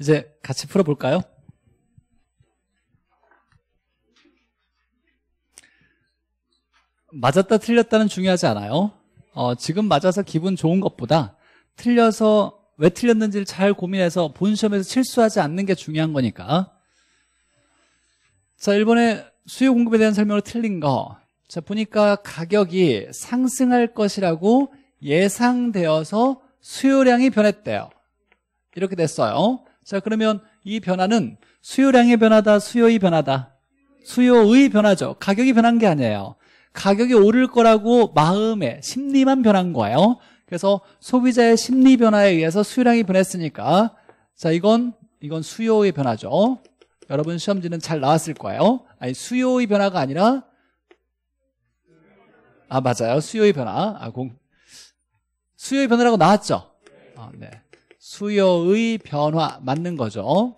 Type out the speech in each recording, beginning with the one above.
이제 같이 풀어볼까요? 맞았다 틀렸다는 중요하지 않아요. 어, 지금 맞아서 기분 좋은 것보다 틀려서 왜 틀렸는지를 잘 고민해서 본 시험에서 실수하지 않는 게 중요한 거니까. 자, 일본의 수요 공급에 대한 설명으로 틀린 거. 자, 보니까 가격이 상승할 것이라고 예상되어서 수요량이 변했대요. 이렇게 됐어요. 자, 그러면 이 변화는 수요량의 변화다, 수요의 변화다. 수요의 변화죠. 가격이 변한 게 아니에요. 가격이 오를 거라고 마음에, 심리만 변한 거예요. 그래서 소비자의 심리 변화에 의해서 수요량이 변했으니까 자, 이건 이건 수요의 변화죠. 여러분 시험지는 잘 나왔을 거예요. 아니, 수요의 변화가 아니라 아, 맞아요. 수요의 변화. 아, 공 수요의 변화라고 나왔죠. 아, 네. 수요의 변화 맞는 거죠.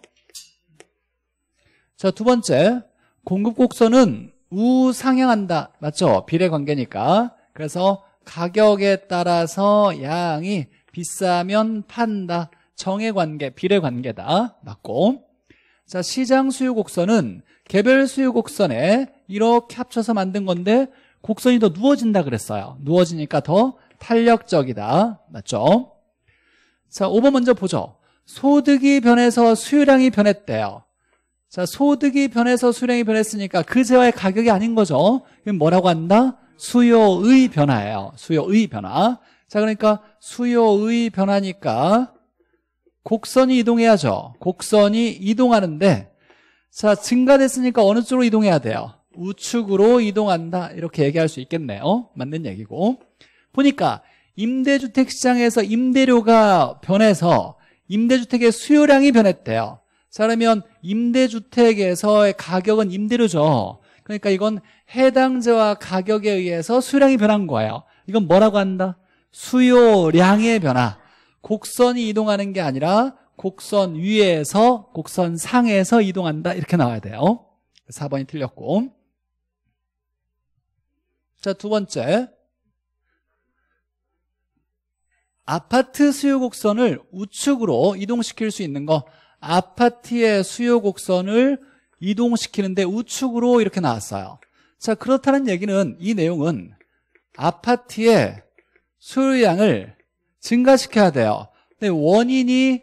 자, 두 번째. 공급 곡선은 우상향한다. 맞죠? 비례 관계니까. 그래서 가격에 따라서 양이 비싸면 판다. 정의 관계, 비례 관계다. 맞고. 자, 시장 수요 곡선은 개별 수요 곡선에 이렇게 합쳐서 만든 건데 곡선이 더 누워진다 그랬어요. 누워지니까 더 탄력적이다. 맞죠? 자, 5번 먼저 보죠. 소득이 변해서 수요량이 변했대요. 자, 소득이 변해서 수량이 변했으니까 그 재화의 가격이 아닌 거죠. 그럼 뭐라고 한다? 수요의 변화예요. 수요의 변화. 자, 그러니까 수요의 변화니까 곡선이 이동해야죠. 곡선이 이동하는데 자, 증가됐으니까 어느 쪽으로 이동해야 돼요? 우측으로 이동한다. 이렇게 얘기할 수 있겠네요. 맞는 얘기고. 보니까 임대주택 시장에서 임대료가 변해서 임대주택의 수요량이 변했대요. 자, 그러면 임대주택에서의 가격은 임대료죠. 그러니까 이건 해당자와 가격에 의해서 수요량이 변한 거예요. 이건 뭐라고 한다? 수요량의 변화. 곡선이 이동하는 게 아니라 곡선 위에서 곡선 상에서 이동한다. 이렇게 나와야 돼요. 4번이 틀렸고. 자, 두 번째. 아파트 수요 곡선을 우측으로 이동시킬 수 있는 거 아파트의 수요 곡선을 이동시키는데 우측으로 이렇게 나왔어요 자 그렇다는 얘기는 이 내용은 아파트의 수요량을 증가시켜야 돼요 근데 원인이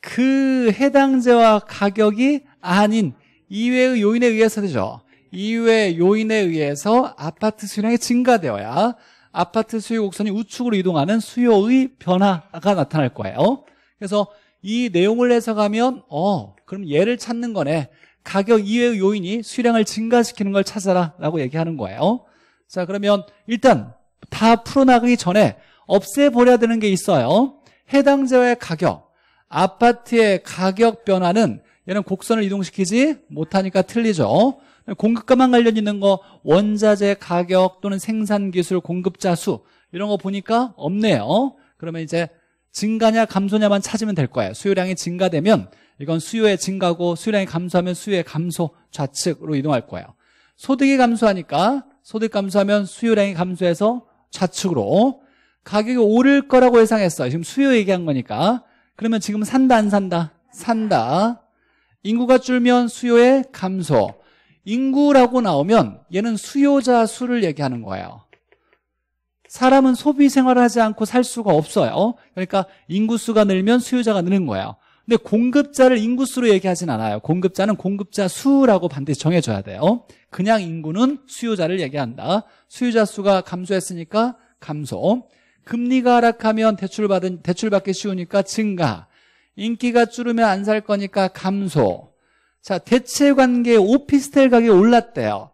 그 해당재와 가격이 아닌 이외의 요인에 의해서 되죠 이외 의 요인에 의해서 아파트 수량이 요 증가되어야 아파트 수요 곡선이 우측으로 이동하는 수요의 변화가 나타날 거예요. 그래서 이 내용을 해석하면 어 그럼 얘를 찾는 거네. 가격 이외의 요인이 수량을 증가시키는 걸 찾아라 라고 얘기하는 거예요. 자 그러면 일단 다 풀어나가기 전에 없애버려야 되는 게 있어요. 해당자의 가격, 아파트의 가격 변화는 얘는 곡선을 이동시키지 못하니까 틀리죠. 공급가만 관련 있는 거 원자재 가격 또는 생산기술 공급자 수 이런 거 보니까 없네요 그러면 이제 증가냐 감소냐만 찾으면 될 거예요 수요량이 증가되면 이건 수요의 증가고 수요량이 감소하면 수요의 감소 좌측으로 이동할 거예요 소득이 감소하니까 소득 감소하면 수요량이 감소해서 좌측으로 가격이 오를 거라고 예상했어 요 지금 수요 얘기한 거니까 그러면 지금 산다 안 산다? 산다 인구가 줄면 수요의 감소 인구라고 나오면 얘는 수요자 수를 얘기하는 거예요. 사람은 소비 생활을 하지 않고 살 수가 없어요. 어? 그러니까 인구수가 늘면 수요자가 늘는 거예요. 근데 공급자를 인구수로 얘기하진 않아요. 공급자는 공급자 수라고 반드시 정해줘야 돼요. 어? 그냥 인구는 수요자를 얘기한다. 수요자 수가 감소했으니까 감소. 어? 금리가 하락하면 대출받은, 대출받기 쉬우니까 증가. 인기가 줄으면 안 살 거니까 감소. 자, 대체 관계 오피스텔 가격이 올랐대요.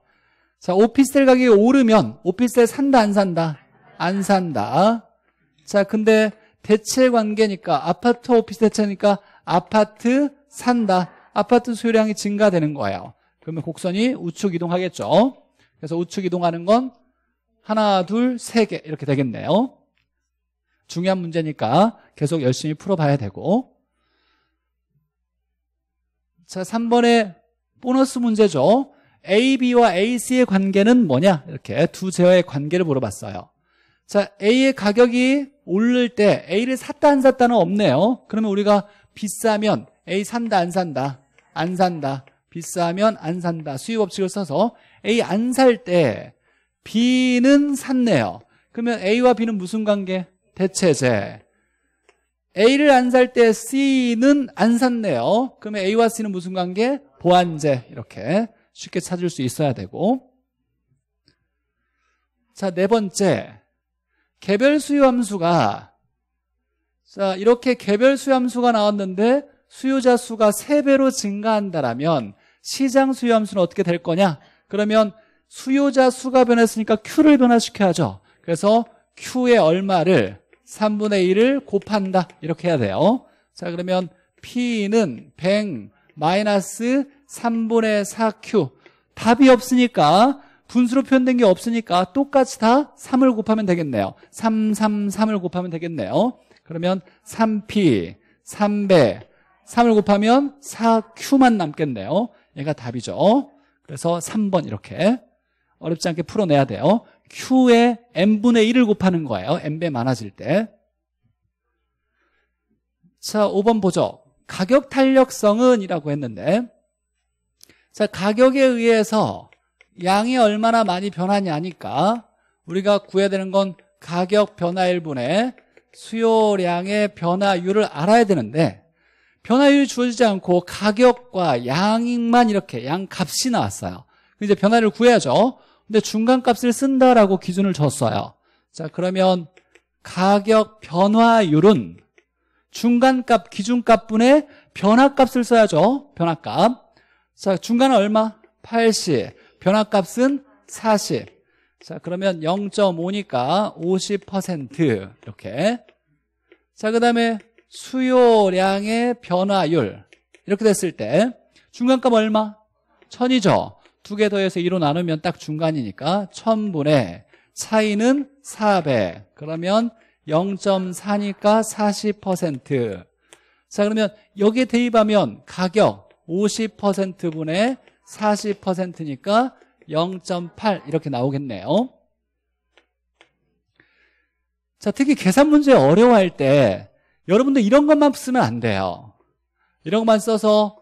자, 오피스텔 가격이 오르면 오피스텔 산다 안 산다? 안 산다. 자, 근데 대체 관계니까 아파트 오피스텔 차니까 아파트 산다. 아파트 수요량이 증가되는 거예요. 그러면 곡선이 우측 이동하겠죠. 그래서 우측 이동하는 건 하나, 둘, 세 개 이렇게 되겠네요. 중요한 문제니까 계속 열심히 풀어봐야 되고 자, 3번의 보너스 문제죠. AB와 AC의 관계는 뭐냐? 이렇게 두 제어의 관계를 물어봤어요. 자, A의 가격이 오를 때 A를 샀다 안 샀다는 없네요. 그러면 우리가 비싸면 A 산다 안 산다? 안 산다. 비싸면 안 산다. 수요 법칙을 써서 A 안 살 때 B는 샀네요. 그러면 A와 B는 무슨 관계? 대체제. A를 안 살 때 C는 안 샀네요. 그러면 A와 C는 무슨 관계? 보완제 이렇게 쉽게 찾을 수 있어야 되고 자, 네 번째 개별 수요함수가 자 이렇게 개별 수요함수가 나왔는데 수요자 수가 3배로 증가한다라면 시장 수요함수는 어떻게 될 거냐? 그러면 수요자 수가 변했으니까 Q를 변화시켜야죠. 그래서 Q의 얼마를 3분의 1을 곱한다 이렇게 해야 돼요 자 그러면 P는 100 마이너스 3분의 4Q 답이 없으니까 분수로 표현된 게 없으니까 똑같이 다 3을 곱하면 되겠네요 3, 3, 3을 곱하면 되겠네요 그러면 3P, 3배 3을 곱하면 4Q만 남겠네요 얘가 답이죠 그래서 3번 이렇게 어렵지 않게 풀어내야 돼요 Q의 M분의 1을 곱하는 거예요. M배 많아질 때. 자, 5번 보죠. 가격 탄력성은 이라고 했는데 자, 가격에 의해서 양이 얼마나 많이 변하냐니까 우리가 구해야 되는 건 가격 변화일분의 수요량의 변화율을 알아야 되는데 변화율이 주어지지 않고 가격과 양만 이렇게 양값이 나왔어요. 이제 변화를 구해야죠. 근데 중간값을 쓴다라고 기준을 줬어요. 자 그러면 가격 변화율은 중간값 기준값분의 변화값을 써야죠. 변화값. 자 중간은 얼마? 80. 변화값은 40. 자 그러면 0.5니까 50% 이렇게. 자그 다음에 수요량의 변화율 이렇게 됐을 때 중간값 얼마? 1 0 0 0이죠 두개 더해서 2로 나누면 딱 중간이니까 1000분의 차이는 400 그러면 0.4니까 40%자 그러면 여기에 대입하면 가격 50%분의 40%니까 0.8 이렇게 나오겠네요 자 특히 계산 문제 어려워할 때 여러분들 이런 것만 쓰면 안 돼요 이런 것만 써서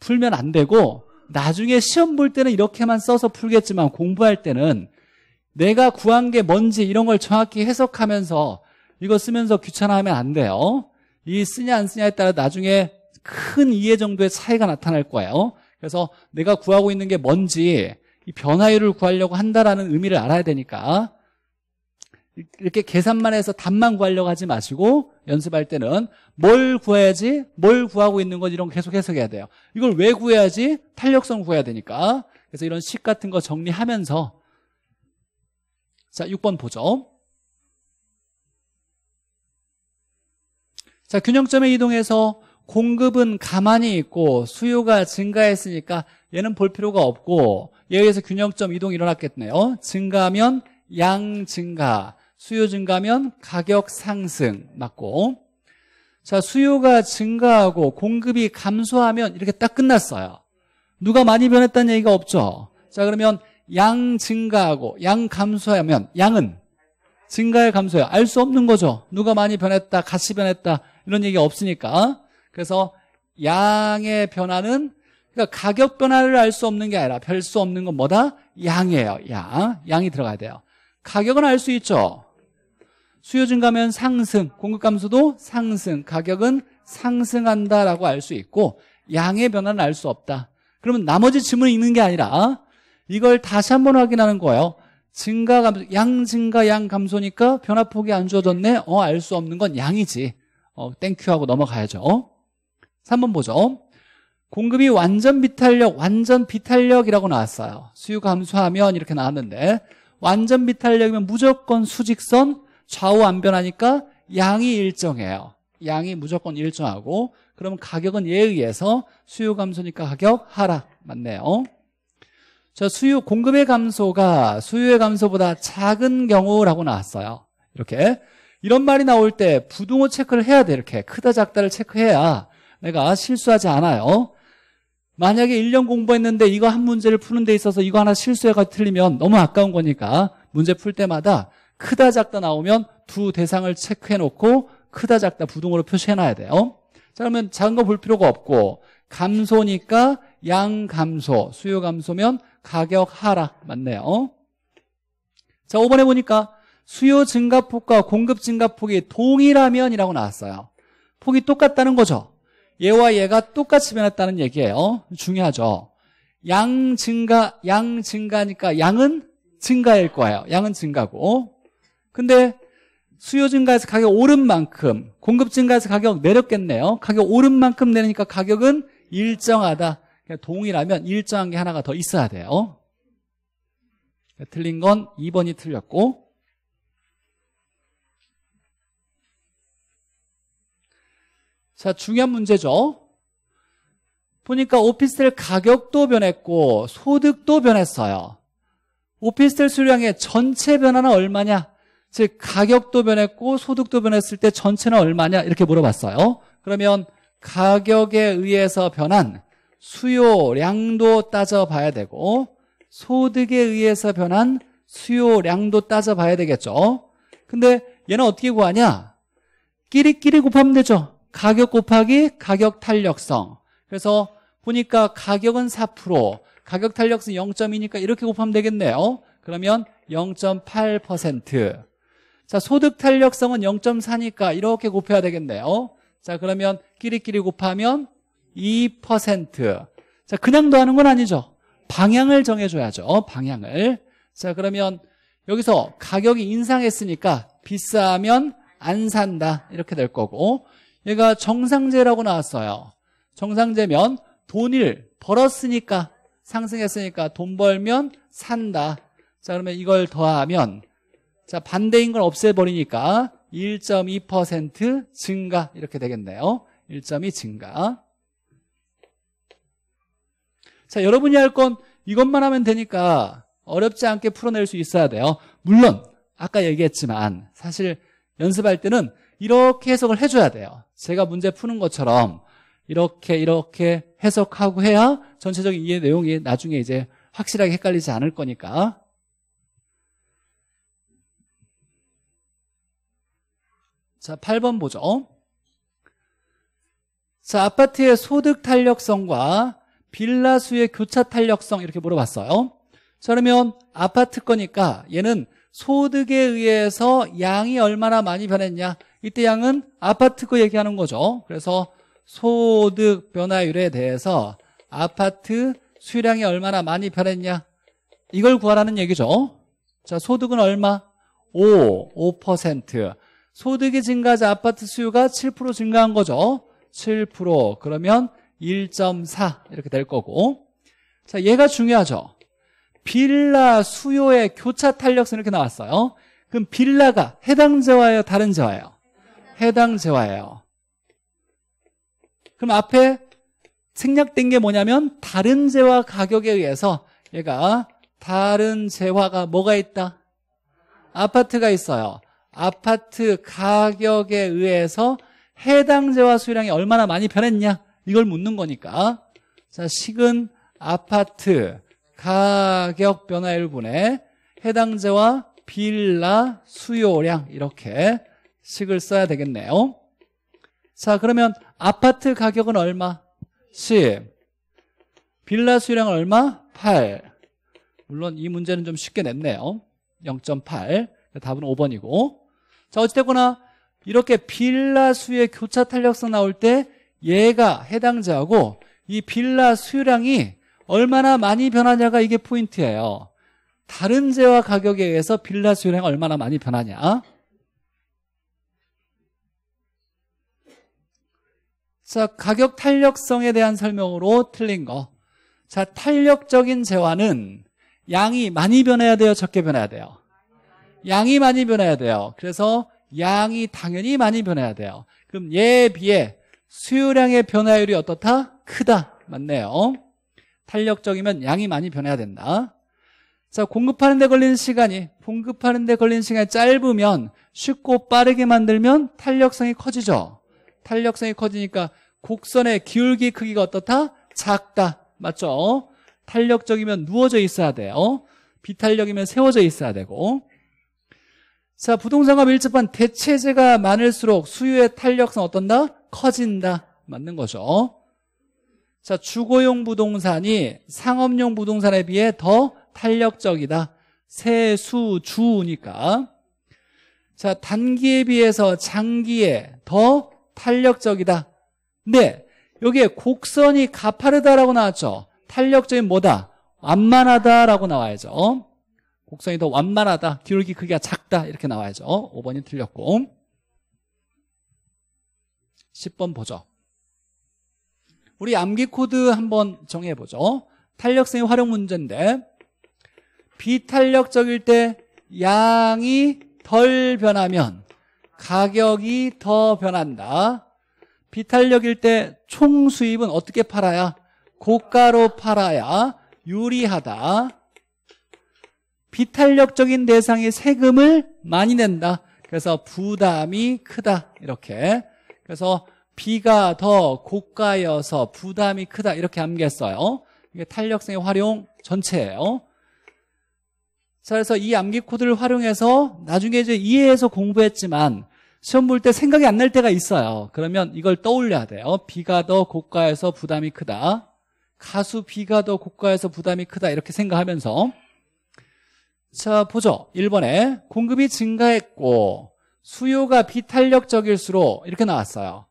풀면 안 되고 나중에 시험 볼 때는 이렇게만 써서 풀겠지만 공부할 때는 내가 구한 게 뭔지 이런 걸 정확히 해석하면서 이거 쓰면서 귀찮아하면 안 돼요. 이 쓰냐 안 쓰냐에 따라 나중에 큰 이해 정도의 차이가 나타날 거예요. 그래서 내가 구하고 있는 게 뭔지 이 변화율을 구하려고 한다라는 의미를 알아야 되니까 이렇게 계산만 해서 답만 구하려고 하지 마시고 연습할 때는 뭘 구해야지 뭘 구하고 있는 건 이런 거 계속 해석해야 돼요 이걸 왜 구해야지 탄력성 구해야 되니까 그래서 이런 식 같은 거 정리하면서 자 6번 보죠 자 균형점에 이동해서 공급은 가만히 있고 수요가 증가했으니까 얘는 볼 필요가 없고 여기에서 균형점 이동이 일어났겠네요 증가하면 양 증가 수요 증가면 가격 상승 맞고 자 수요가 증가하고 공급이 감소하면 이렇게 딱 끝났어요 누가 많이 변했다는 얘기가 없죠 자 그러면 양 증가하고 양 감소하면 양은 증가에 감소해 요알 수 없는 거죠 누가 많이 변했다 같이 변했다 이런 얘기가 없으니까 그래서 양의 변화는 그러니까 가격 변화를 알 수 없는 게 아니라 별 수 없는 건 뭐다? 양이에요 양 양이 들어가야 돼요 가격은 알 수 있죠 수요 증가면 상승, 공급 감소도 상승, 가격은 상승한다라고 알 수 있고 양의 변화는 알 수 없다. 그러면 나머지 지문이 있는 게 아니라 이걸 다시 한번 확인하는 거예요. 증가 감소, 양 증가 양 감소니까 변화폭이 안 주어졌네. 어, 알 수 없는 건 양이지. 어, 땡큐 하고 넘어가야죠. 3번 보죠. 공급이 완전 비탄력, 완전 비탄력이라고 나왔어요. 수요 감소하면 이렇게 나왔는데 완전 비탄력이면 무조건 수직선 좌우 안 변하니까 양이 일정해요. 양이 무조건 일정하고 그러면 가격은 얘에 의해서 수요 감소니까 가격 하락 맞네요. 자, 수요 공급의 감소가 수요의 감소보다 작은 경우라고 나왔어요. 이렇게 이런 말이 나올 때 부등호 체크를 해야 돼 이렇게 크다 작다를 체크해야 내가 실수하지 않아요. 만약에 1년 공부했는데 이거 한 문제를 푸는 데 있어서 이거 하나 실수해가 틀리면 너무 아까운 거니까 문제 풀 때마다 크다 작다 나오면 두 대상을 체크해놓고 크다 작다 부동으로 표시해놔야 돼요 자 그러면 작은 거 볼 필요가 없고 감소니까 양 감소 수요 감소면 가격 하락 맞네요 자 5번에 보니까 수요 증가폭과 공급 증가폭이 동일하면 이라고 나왔어요 폭이 똑같다는 거죠 얘와 얘가 똑같이 변했다는 얘기예요 중요하죠 양 증가 양 증가니까 양은 증가일 거예요 양은 증가고 근데 수요 증가해서 가격 오른 만큼 공급 증가해서 가격 내렸겠네요. 가격 오른 만큼 내리니까 가격은 일정하다. 동일하면 일정한 게 하나가 더 있어야 돼요. 틀린 건 2번이 틀렸고 자 중요한 문제죠. 보니까 오피스텔 가격도 변했고 소득도 변했어요. 오피스텔 수량의 전체 변화는 얼마냐? 즉 가격도 변했고 소득도 변했을 때 전체는 얼마냐 이렇게 물어봤어요. 그러면 가격에 의해서 변한 수요량도 따져봐야 되고 소득에 의해서 변한 수요량도 따져봐야 되겠죠. 근데 얘는 어떻게 구하냐? 끼리끼리 곱하면 되죠. 가격 곱하기 가격 탄력성. 그래서 보니까 가격은 4%, 가격 탄력성 0.2니까 이렇게 곱하면 되겠네요. 그러면 0.8% 자, 소득 탄력성은 0.4니까 이렇게 곱해야 되겠네요. 어? 자, 그러면 끼리끼리 곱하면 2%. 자, 그냥 더하는 건 아니죠. 방향을 정해줘야죠. 어? 방향을. 자, 그러면 여기서 가격이 인상했으니까 비싸면 안 산다. 이렇게 될 거고. 얘가 정상제라고 나왔어요. 정상제면 돈을 벌었으니까 상승했으니까 돈 벌면 산다. 자, 그러면 이걸 더하면 자, 반대인 걸 없애버리니까 1.2% 증가 이렇게 되겠네요. 1.2 증가. 자, 여러분이 할 건 이것만 하면 되니까 어렵지 않게 풀어낼 수 있어야 돼요. 물론 아까 얘기했지만 사실 연습할 때는 이렇게 해석을 해줘야 돼요. 제가 문제 푸는 것처럼 이렇게 이렇게 해석하고 해야 전체적인 이해 내용이 나중에 이제 확실하게 헷갈리지 않을 거니까 자, 8번 보죠. 자, 아파트의 소득 탄력성과 빌라 수의 교차 탄력성 이렇게 물어봤어요. 자, 그러면 아파트 거니까 얘는 소득에 의해서 양이 얼마나 많이 변했냐. 이때 양은 아파트 거 얘기하는 거죠. 그래서 소득 변화율에 대해서 아파트 수량이 얼마나 많이 변했냐. 이걸 구하라는 얘기죠. 자, 소득은 얼마? 5, 5%. 소득이 증가하자 아파트 수요가 7% 증가한 거죠. 7% 그러면 1.4 이렇게 될 거고 자 얘가 중요하죠. 빌라 수요의 교차 탄력선 이렇게 나왔어요. 그럼 빌라가 해당 재화예요? 다른 재화예요? 해당 재화예요. 그럼 앞에 생략된 게 뭐냐면 다른 재화 가격에 의해서 얘가 다른 재화가 뭐가 있다? 아파트가 있어요. 아파트 가격에 의해서 해당재화 수요량이 얼마나 많이 변했냐 이걸 묻는 거니까 자 식은 아파트 가격 변화1 분에 해당재화 빌라 수요량 이렇게 식을 써야 되겠네요 자 그러면 아파트 가격은 얼마? 10 빌라 수요량은 얼마? 8 물론 이 문제는 좀 쉽게 냈네요 0.8 답은 5번이고 자 어찌됐거나 이렇게 빌라 수의 교차 탄력성 나올 때 얘가 해당자하고 이 빌라 수량이 얼마나 많이 변하냐가 이게 포인트예요 다른 재화 가격에 의해서 빌라 수량이 얼마나 많이 변하냐 자 가격 탄력성에 대한 설명으로 틀린 거자 탄력적인 재화는 양이 많이 변해야 돼요 적게 변해야 돼요 양이 많이 변해야 돼요. 그래서 양이 당연히 많이 변해야 돼요. 그럼 얘에 비해 수요량의 변화율이 어떻다? 크다. 맞네요. 탄력적이면 양이 많이 변해야 된다. 자, 공급하는 데 걸리는 시간이 공급하는 데 걸리는 시간이 짧으면 쉽고 빠르게 만들면 탄력성이 커지죠. 탄력성이 커지니까 곡선의 기울기 크기가 어떻다? 작다. 맞죠? 탄력적이면 누워져 있어야 돼요. 비탄력이면 세워져 있어야 되고 자, 부동산과 밀접한 대체재가 많을수록 수요의 탄력성 어떤다? 커진다. 맞는 거죠. 자, 주거용 부동산이 상업용 부동산에 비해 더 탄력적이다. 세, 수, 주니까. 자, 단기에 비해서 장기에 더 탄력적이다. 네. 여기에 곡선이 가파르다라고 나왔죠. 탄력적인 뭐다? 완만하다라고 나와야죠. 곡선이 더 완만하다. 기울기 크기가 작다. 이렇게 나와야죠. 5번이 틀렸고 10번 보죠. 우리 암기 코드 한번 정해보죠. 탄력성이 활용 문제인데 비탄력적일 때 양이 덜 변하면 가격이 더 변한다. 비탄력일 때 총 수입은 어떻게 팔아야? 고가로 팔아야 유리하다. 비탄력적인 대상의 세금을 많이 낸다. 그래서 부담이 크다. 이렇게. 그래서 비가더 고가여서 부담이 크다. 이렇게 암기했어요. 이게 탄력성의 활용 전체예요. 자, 그래서 이 암기 코드를 활용해서 나중에 이제 이해해서 공부했지만 시험 볼 때 생각이 안 날 때가 있어요. 그러면 이걸 떠올려야 돼요. 비가더 고가여서 부담이 크다. 가수 비가더 고가여서 부담이 크다. 이렇게 생각하면서 자 보죠 1번에 공급이 증가했고 수요가 비탄력적일수록 이렇게 나왔어요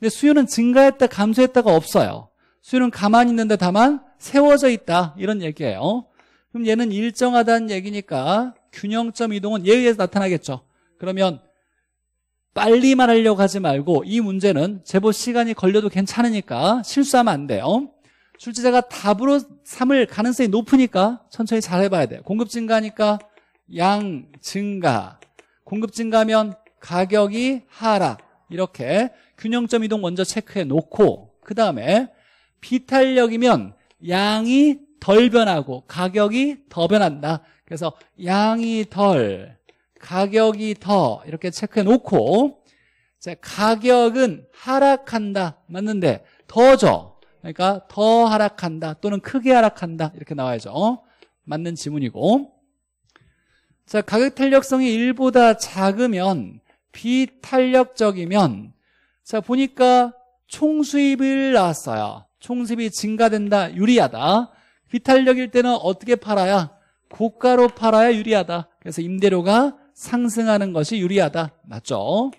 근데 수요는 증가했다 감소했다가 없어요 수요는 가만히 있는데 다만 세워져 있다 이런 얘기예요 그럼 얘는 일정하다는 얘기니까 균형점 이동은 얘에 의해서 나타나겠죠 그러면 빨리 말하려고 하지 말고 이 문제는 제보 시간이 걸려도 괜찮으니까 실수하면 안 돼요 출제자가 답으로 삼을 가능성이 높으니까 천천히 잘 해봐야 돼요. 공급 증가니까 양 증가. 공급 증가면 가격이 하락. 이렇게 균형점 이동 먼저 체크해 놓고 그 다음에 비탄력이면 양이 덜 변하고 가격이 더 변한다. 그래서 양이 덜, 가격이 더 이렇게 체크해 놓고 가격은 하락한다. 맞는데 더죠. 그러니까 더 하락한다 또는 크게 하락한다 이렇게 나와야죠 어? 맞는 지문이고 자 가격 탄력성이 1보다 작으면 비탄력적이면 자 보니까 총수입을 나왔어요 총수입이 증가된다 유리하다 비탄력일 때는 어떻게 팔아야 고가로 팔아야 유리하다 그래서 임대료가 상승하는 것이 유리하다 맞죠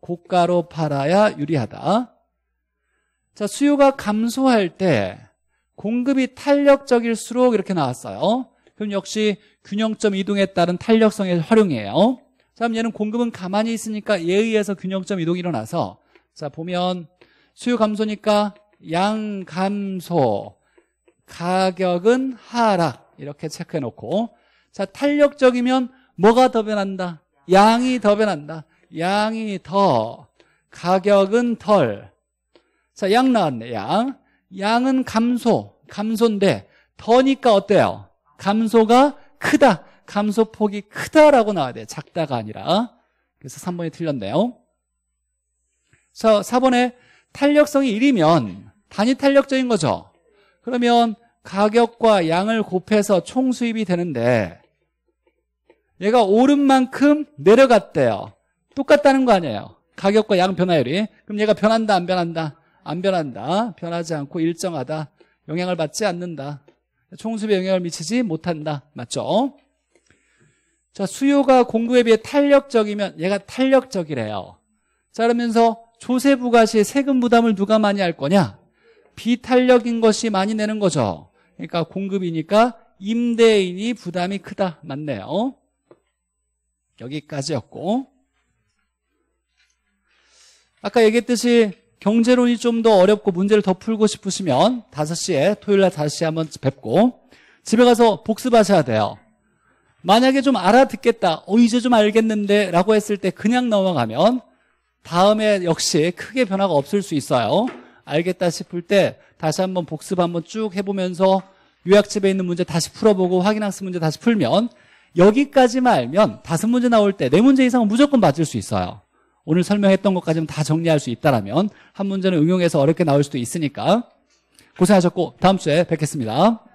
고가로 팔아야 유리하다 자, 수요가 감소할 때 공급이 탄력적일수록 이렇게 나왔어요. 그럼 역시 균형점 이동에 따른 탄력성의 활용이에요. 자, 그럼 얘는 공급은 가만히 있으니까 얘 의해서 균형점 이동이 일어나서 자, 보면 수요 감소니까 양 감소, 가격은 하락 이렇게 체크해 놓고 자, 탄력적이면 뭐가 더 변한다? 양이 더 변한다. 양이 더, 가격은 덜, 자, 양 나왔네, 양. 양은 감소, 감소인데, 더니까 어때요? 감소가 크다. 감소폭이 크다라고 나와야 돼 작다가 아니라. 그래서 3번이 틀렸네요. 자, 4번에 탄력성이 1이면 단위 탄력적인 거죠. 그러면 가격과 양을 곱해서 총 수입이 되는데 얘가 오른 만큼 내려갔대요. 똑같다는 거 아니에요. 가격과 양 변화율이. 그럼 얘가 변한다 안 변한다? 안 변한다. 변하지 않고 일정하다. 영향을 받지 않는다. 총수에 영향을 미치지 못한다. 맞죠? 자, 수요가 공급에 비해 탄력적이면 얘가 탄력적이래요. 자, 그러면서 조세 부과시 세금 부담을 누가 많이 할 거냐? 비탄력인 것이 많이 내는 거죠. 그러니까 공급이니까 임대인이 부담이 크다. 맞네요. 여기까지였고. 아까 얘기했듯이 경제론이 좀 더 어렵고 문제를 더 풀고 싶으시면 5시에 토요일 날다시 한번 뵙고 집에 가서 복습하셔야 돼요. 만약에 좀 알아듣겠다. 어 이제 좀 알겠는데 라고 했을 때 그냥 넘어가면 다음에 역시 크게 변화가 없을 수 있어요. 알겠다 싶을 때 다시 한번 복습 한번 쭉 해보면서 요약집에 있는 문제 다시 풀어보고 확인학습 문제 다시 풀면 여기까지만 알면 다섯 문제 나올 때 네 문제 이상은 무조건 맞을 수 있어요. 오늘 설명했던 것까지는 다 정리할 수 있다라면 한 문제는 응용해서 어렵게 나올 수도 있으니까 고생하셨고 다음 주에 뵙겠습니다.